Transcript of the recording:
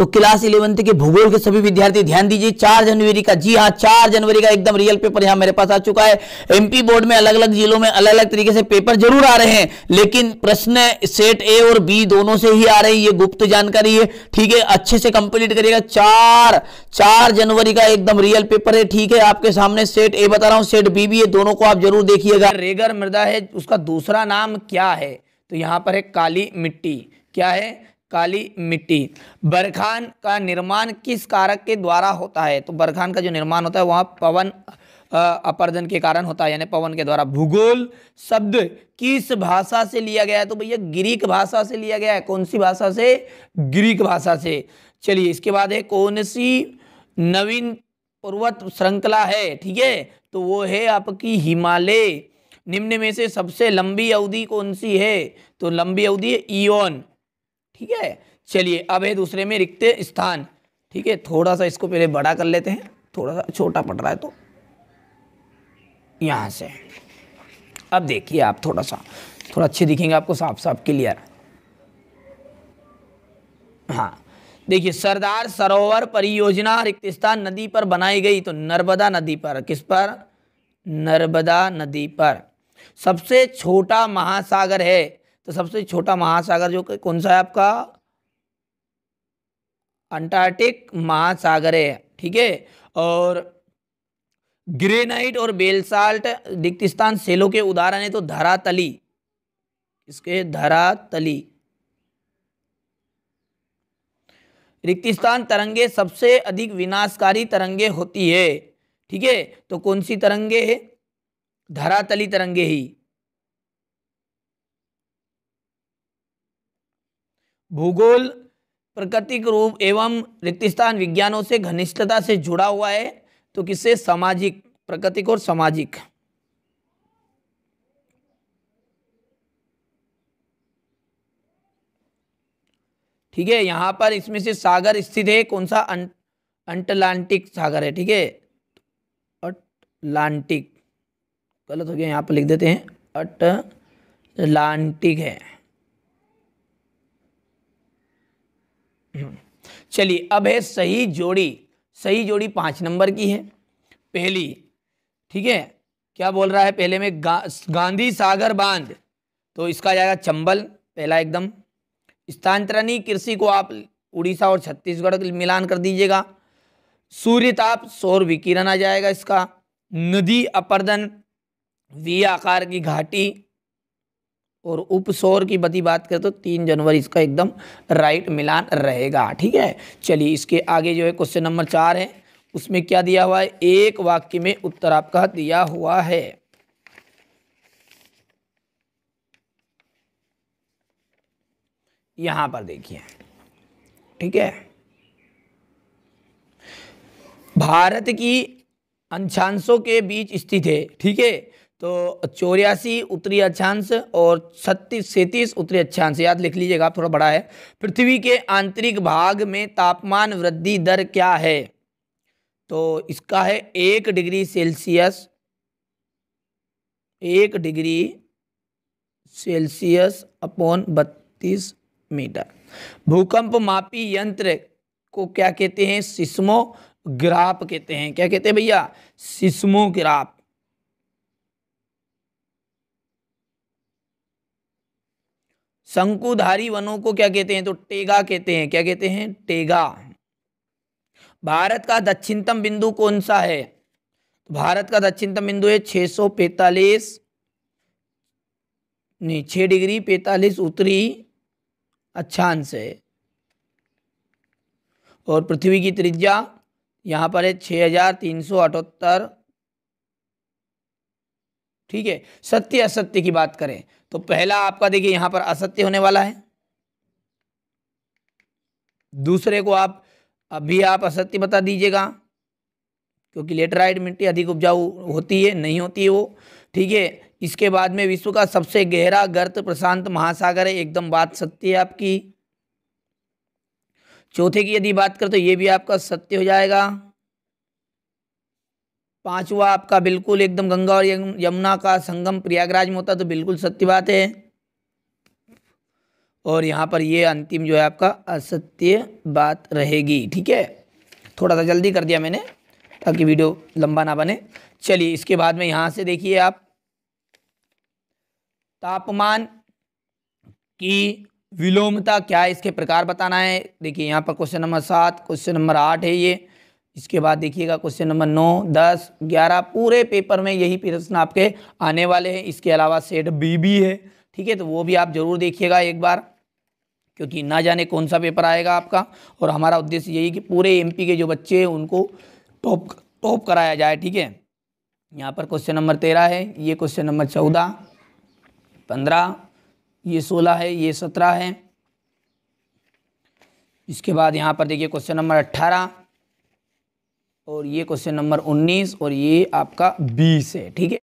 तो class eleventh के भूगोल के सभी विद्यार्थी ध्यान दीजिए चार जनवरी का जी हाँ चार जनवरी का एकदम रियल पेपर यहां मेरे पास आ चुका है एमपी बोर्ड में अलग अलग जिलों में अलग अलग तरीके से पेपर जरूर आ रहे हैं लेकिन प्रश्न सेट ए और बी दोनों से ही आ रहे हैं ये गुप्त जानकारी है ठीक है अच्छे से कंप्लीट करिएगा चार चार जनवरी का एकदम रियल पेपर है ठीक है आपके सामने सेट ए बता रहा हूँ सेट बी भी है दोनों को आप जरूर देखिएगा रेगर मृदा है उसका दूसरा नाम क्या है तो यहाँ पर है काली मिट्टी क्या है काली मिट्टी बरखान का निर्माण किस कारक के द्वारा होता है तो बरखान का जो निर्माण होता है वहाँ पवन अपर्जन के कारण होता है यानी पवन के द्वारा भूगोल शब्द किस भाषा से लिया गया है तो भैया ग्रीक भाषा से लिया गया है कौन सी भाषा से ग्रीक भाषा से चलिए इसके बाद है कौन सी नवीन पर्वत श्रृंखला है ठीक है तो वो है आपकी हिमालय निम्न में से सबसे लंबी अवधि कौन सी है तो लंबी अवधि ईओन ठीक है चलिए अब है दूसरे में रिक्त स्थान ठीक है थोड़ा सा इसको पहले बड़ा कर लेते हैं थोड़ा सा छोटा पड़ रहा है तो यहाँ से अब देखिए आप थोड़ा सा थोड़ा अच्छे दिखेंगे आपको साफ साफ क्लियर हाँ देखिए सरदार सरोवर परियोजना रिक्त स्थान नदी पर बनाई गई तो नर्मदा नदी पर किस पर नर्मदा नदी पर सबसे छोटा महासागर है तो सबसे छोटा महासागर जो कौन सा है आपका अंटार्कटिक महासागर है ठीक है और ग्रेनाइट और बेलसाल्ट रिक्तिस्तान सेलों के उदाहरण है तो धरातली इसके धरातली रिक्तिस्तान तरंगे सबसे अधिक विनाशकारी तरंगे होती है ठीक है तो कौन सी तरंगे है धरातली तरंगे ही भूगोल प्रकृतिक रूप एवं रिक्तिस्थान विज्ञानों से घनिष्ठता से जुड़ा हुआ है तो किससे सामाजिक प्रकृतिक और सामाजिक ठीक है यहाँ पर इसमें से सागर स्थित है कौन सा अंटलांटिक सागर है ठीक है अटलांटिक गलत हो गया यहाँ पर लिख देते हैं अटलांटिक है चलिए अब है सही जोड़ी सही जोड़ी पाँच नंबर की है पहली ठीक है क्या बोल रहा है पहले में गा, गांधी सागर बांध तो इसका जाएगा चंबल पहला एकदम स्थानांतरणी कृषि को आप उड़ीसा और छत्तीसगढ़ मिलान कर दीजिएगा सूर्यताप सौर विकिरण आ जाएगा इसका नदी अपर्दन वी आकार की घाटी और उपसौर की बदी बात करें तो तीन जनवरी इसका एकदम राइट मिलान रहेगा ठीक है चलिए इसके आगे जो है क्वेश्चन नंबर चार है उसमें क्या दिया हुआ है एक वाक्य में उत्तर आपका दिया हुआ है यहां पर देखिए ठीक है भारत की अंशांशों के बीच स्थित है ठीक है तो चौरासी उत्तरी अक्षांश और छत्तीस सैंतीस उत्तरी अक्षांश याद लिख लीजिएगा थोड़ा बड़ा है पृथ्वी के आंतरिक भाग में तापमान वृद्धि दर क्या है तो इसका है एक डिग्री सेल्सियस एक डिग्री सेल्सियस अपॉन बत्तीस मीटर भूकंप मापी यंत्र को क्या कहते हैं सिस्मो ग्राफ कहते हैं क्या कहते हैं भैया सिस्मोग्राफ शंकुधारी वनों को क्या कहते हैं तो टेगा कहते हैं क्या कहते हैं टेगा भारत का दक्षिणतम बिंदु कौन सा है तो भारत का दक्षिणतम बिंदु है छः सौ पैतालीस नहीं छः डिग्री पैंतालीस उत्तरी अक्षांश है और पृथ्वी की त्रिज्या यहाँ पर है छः हजार तीन सौ अठहत्तर ठीक है सत्य असत्य की बात करें तो पहला आपका देखिए यहां पर असत्य होने वाला है दूसरे को आप अभी आप असत्य बता दीजिएगा क्योंकि लेटराइट मिट्टी अधिक उपजाऊ होती है नहीं होती है वो ठीक है इसके बाद में विश्व का सबसे गहरा गर्त प्रशांत महासागर है एकदम बात सत्य है आपकी चौथे की यदि बात करें तो ये भी आपका सत्य हो जाएगा पांचवा आपका बिल्कुल एकदम गंगा और यमुना का संगम प्रयागराज में होता तो बिल्कुल सत्य बात है और यहाँ पर ये अंतिम जो है आपका असत्य बात रहेगी ठीक है थोड़ा सा जल्दी कर दिया मैंने ताकि वीडियो लंबा ना बने चलिए इसके बाद में यहाँ से देखिए आप तापमान की विलोमता क्या है इसके प्रकार बताना है देखिए यहाँ पर क्वेश्चन नंबर सात क्वेश्चन नंबर आठ है ये इसके बाद देखिएगा क्वेश्चन नंबर नौ दस ग्यारह पूरे पेपर में यही प्रश्न आपके आने वाले हैं इसके अलावा सेट बी भी है ठीक है तो वो भी आप जरूर देखिएगा एक बार क्योंकि ना जाने कौन सा पेपर आएगा आपका और हमारा उद्देश्य यही कि पूरे एमपी के जो बच्चे हैं उनको टॉप टॉप कराया जाए ठीक है यहाँ पर क्वेश्चन नंबर तेरह है ये क्वेश्चन नंबर चौदह पंद्रह ये सोलह है ये सत्रह है इसके बाद यहाँ पर देखिए क्वेश्चन नंबर अट्ठारह और ये क्वेश्चन नंबर 19 और ये आपका 20 है ठीक है